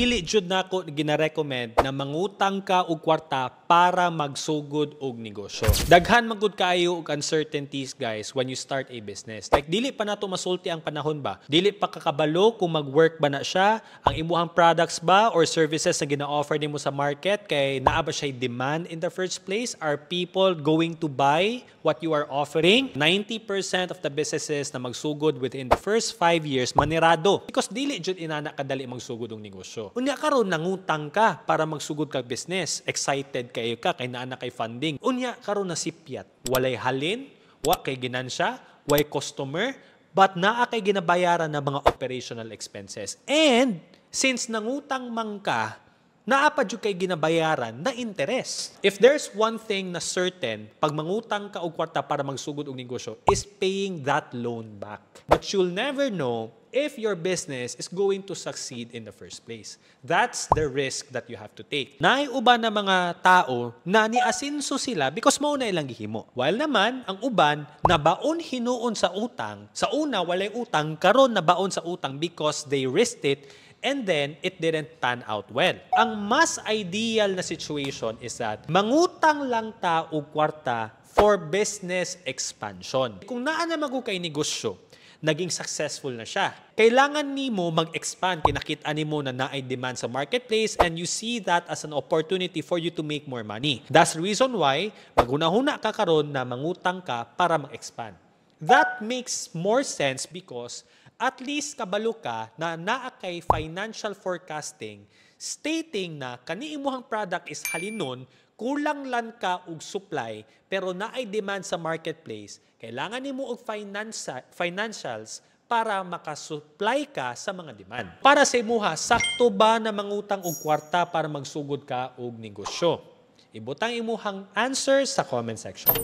dili jud nako ginarecommend na mangutang ka og kwarta para magsugod og negosyo. Daghan magud kaayo og uncertainties guys when you start a business. Like dili pa nato masulti ang panahon ba? Dili pa kakabalo kung mag-work ba na siya, ang imuhang products ba or services na gina-offer nimo sa market kay naa ba siya demand in the first place? Are people going to buy what you are offering? 90% of the businesses na magsugod within the first 5 years manirado because dili jud inana kadali magsugod og negosyo. Unya karon nangutang ka para magsugod kag business. Excited kayo ka kay naa na kay funding. Unya karon na nasipyat. Walay halin, wa kay ginansya, way customer, but naa kay ginabayaran na mga operational expenses. And since nangutang man ka, naapad yung kay ginabayaran na interes. If there's one thing na certain, pag mangutang ka og kwarta para magsugod og negosyo, is paying that loan back. But you'll never know if your business is going to succeed in the first place. That's the risk that you have to take. Nay Naiuba na mga tao na niasinso sila because mao na ilang gihimo. While naman, ang uban nabaon hinuon sa utang, sa una walay utang, karon nabaon sa utang because they risked it and then it didn't turn out well. Ang mas ideal na situation is that mangutang lang ta og kwarta for business expansion. Kung naa na mago kay negosyo, naging successful na siya. Kailangan nimo mag-expand, kinakita nimo na naay demand sa marketplace and you see that as an opportunity for you to make more money. That's the reason why maguna-huna ka karon na mangutang ka para mag-expand. That makes more sense because at least kabalo ka na naa kay financial forecasting stating na kaniimuhang product is halinon kulang lan ka og supply pero naay demand sa marketplace kailangan nimo og finance financials para makasupply ka sa mga demand. Para sa imuha, sakto ba na mangutang og kwarta para magsugod ka og negosyo? Ibutang imuhang answer sa comment section.